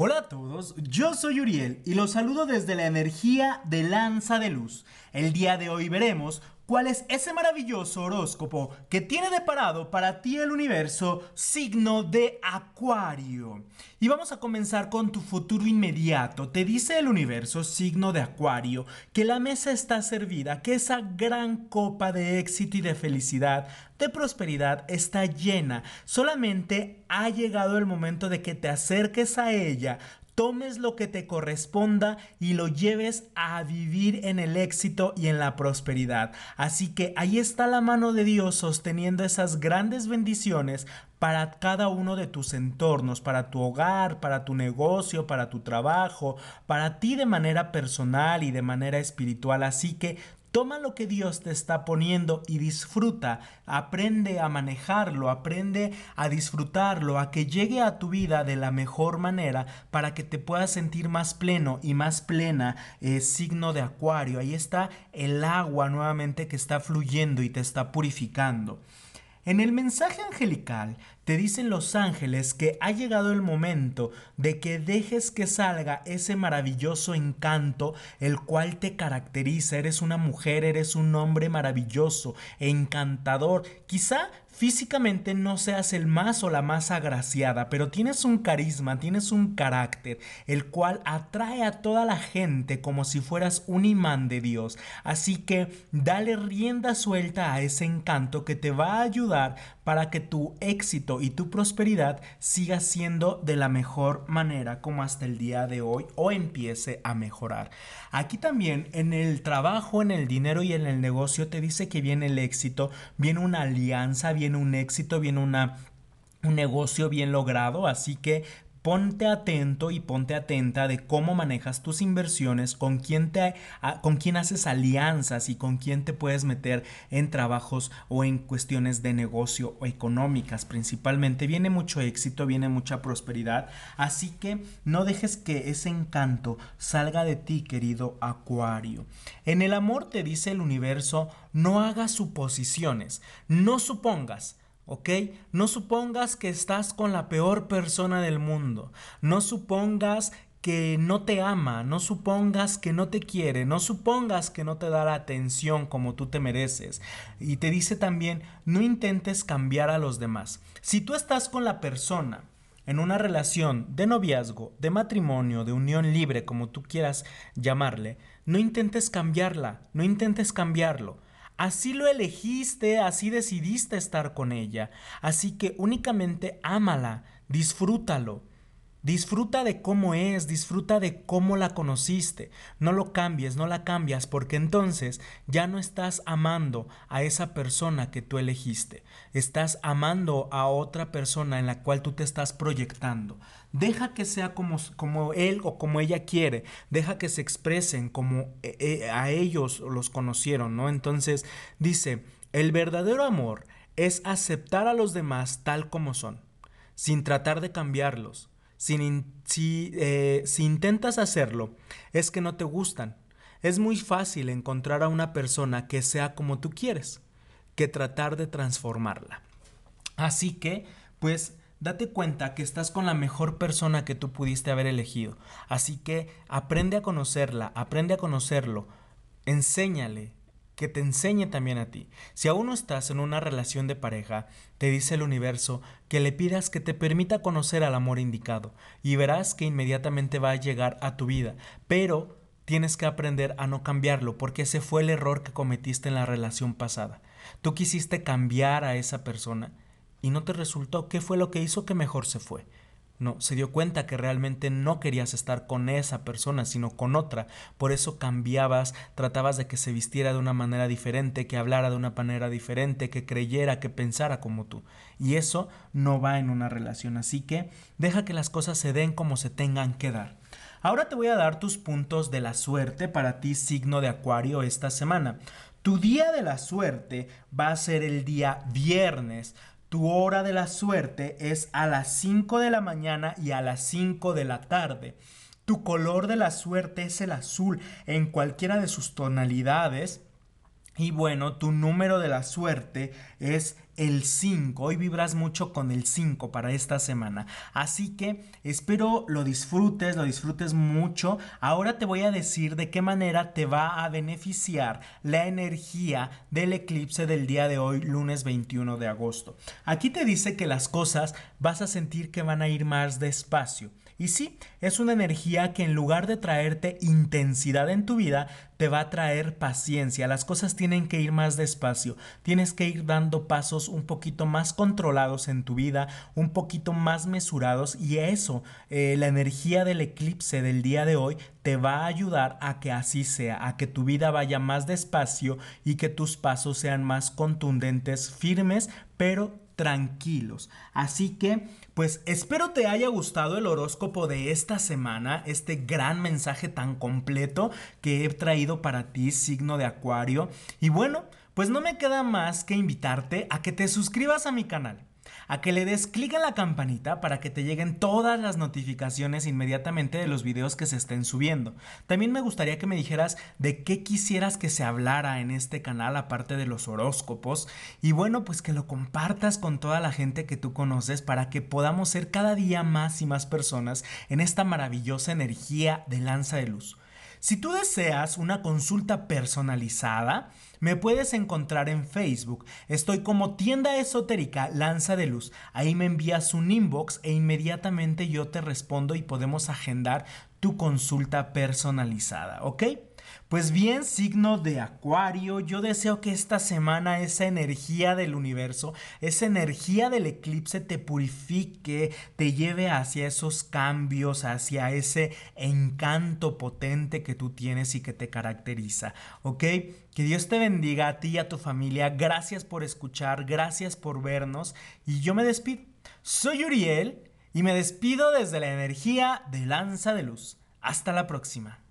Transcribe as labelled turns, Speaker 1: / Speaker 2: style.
Speaker 1: Hola a todos, yo soy Uriel y los saludo desde la energía de Lanza de Luz. El día de hoy veremos cuál es ese maravilloso horóscopo que tiene deparado para ti el universo signo de Acuario. Y vamos a comenzar con tu futuro inmediato. Te dice el universo signo de Acuario que la mesa está servida, que esa gran copa de éxito y de felicidad, de prosperidad está llena. Solamente ha llegado el momento de que te acerques a ella, tomes lo que te corresponda y lo lleves a vivir en el éxito y en la prosperidad. Así que ahí está la mano de Dios sosteniendo esas grandes bendiciones para cada uno de tus entornos, para tu hogar, para tu negocio, para tu trabajo, para ti de manera personal y de manera espiritual. Así que Toma lo que Dios te está poniendo y disfruta, aprende a manejarlo, aprende a disfrutarlo, a que llegue a tu vida de la mejor manera para que te puedas sentir más pleno y más plena, eh, signo de acuario. Ahí está el agua nuevamente que está fluyendo y te está purificando. En el mensaje angelical te dicen los ángeles que ha llegado el momento de que dejes que salga ese maravilloso encanto el cual te caracteriza. Eres una mujer, eres un hombre maravilloso, encantador. Quizá físicamente no seas el más o la más agraciada, pero tienes un carisma, tienes un carácter, el cual atrae a toda la gente como si fueras un imán de Dios. Así que dale rienda suelta a ese encanto que te va a ayudar para que tu éxito y tu prosperidad siga siendo de la mejor manera como hasta el día de hoy o empiece a mejorar. Aquí también en el trabajo, en el dinero y en el negocio te dice que viene el éxito, viene una alianza, viene un éxito, viene una un negocio bien logrado, así que ponte atento y ponte atenta de cómo manejas tus inversiones, con quién, te, con quién haces alianzas y con quién te puedes meter en trabajos o en cuestiones de negocio o económicas principalmente. Viene mucho éxito, viene mucha prosperidad, así que no dejes que ese encanto salga de ti, querido Acuario. En el amor te dice el universo, no hagas suposiciones, no supongas, ¿ok? No supongas que estás con la peor persona del mundo. No supongas que no te ama, no supongas que no te quiere, no supongas que no te da la atención como tú te mereces. Y te dice también, no intentes cambiar a los demás. Si tú estás con la persona en una relación de noviazgo, de matrimonio, de unión libre, como tú quieras llamarle, no intentes cambiarla, no intentes cambiarlo Así lo elegiste, así decidiste estar con ella. Así que únicamente ámala, disfrútalo. Disfruta de cómo es, disfruta de cómo la conociste. No lo cambies, no la cambias, porque entonces ya no estás amando a esa persona que tú elegiste. Estás amando a otra persona en la cual tú te estás proyectando. Deja que sea como, como él o como ella quiere. Deja que se expresen como eh, eh, a ellos los conocieron, ¿no? Entonces dice, el verdadero amor es aceptar a los demás tal como son, sin tratar de cambiarlos eh, si intentas hacerlo, es que no te gustan. Es muy fácil encontrar a una persona que sea como tú quieres, que tratar de transformarla. Así que, pues, date cuenta que estás con la mejor persona que tú pudiste haber elegido. Así que aprende a conocerla, aprende a conocerlo, enséñale, que te enseñe también a ti. Si aún no estás en una relación de pareja, te dice el universo que le pidas que te permita conocer al amor indicado y verás que inmediatamente va a llegar a tu vida, pero tienes que aprender a no cambiarlo porque ese fue el error que cometiste en la relación pasada. Tú quisiste cambiar a esa persona y no te resultó. ¿Qué fue lo que hizo que mejor se fue? No, se dio cuenta que realmente no querías estar con esa persona, sino con otra. Por eso cambiabas, tratabas de que se vistiera de una manera diferente, que hablara de una manera diferente, que creyera, que pensara como tú. Y eso no va en una relación. Así que deja que las cosas se den como se tengan que dar. Ahora te voy a dar tus puntos de la suerte para ti, signo de Acuario, esta semana. Tu día de la suerte va a ser el día viernes. Tu hora de la suerte es a las 5 de la mañana y a las 5 de la tarde. Tu color de la suerte es el azul en cualquiera de sus tonalidades y bueno, tu número de la suerte es el 5. Hoy vibras mucho con el 5 para esta semana. Así que espero lo disfrutes, lo disfrutes mucho. Ahora te voy a decir de qué manera te va a beneficiar la energía del eclipse del día de hoy, lunes 21 de agosto. Aquí te dice que las cosas vas a sentir que van a ir más despacio. Y sí, es una energía que en lugar de traerte intensidad en tu vida, te va a traer paciencia. Las cosas tienen que ir más despacio. Tienes que ir dando pasos un poquito más controlados en tu vida, un poquito más mesurados. Y eso, eh, la energía del eclipse del día de hoy, te va a ayudar a que así sea, a que tu vida vaya más despacio y que tus pasos sean más contundentes, firmes, pero tranquilos. Así que, pues espero te haya gustado el horóscopo de esta semana, este gran mensaje tan completo que he traído para ti, signo de Acuario. Y bueno, pues no me queda más que invitarte a que te suscribas a mi canal a que le des clic en la campanita para que te lleguen todas las notificaciones inmediatamente de los videos que se estén subiendo. También me gustaría que me dijeras de qué quisieras que se hablara en este canal aparte de los horóscopos y bueno pues que lo compartas con toda la gente que tú conoces para que podamos ser cada día más y más personas en esta maravillosa energía de lanza de luz. Si tú deseas una consulta personalizada, me puedes encontrar en Facebook. Estoy como tienda esotérica Lanza de Luz. Ahí me envías un inbox e inmediatamente yo te respondo y podemos agendar tu consulta personalizada, ¿ok? Pues bien, signo de Acuario, yo deseo que esta semana esa energía del universo, esa energía del eclipse te purifique, te lleve hacia esos cambios, hacia ese encanto potente que tú tienes y que te caracteriza, ¿ok? Que Dios te bendiga a ti y a tu familia. Gracias por escuchar, gracias por vernos y yo me despido. Soy Uriel y me despido desde la energía de Lanza de Luz. Hasta la próxima.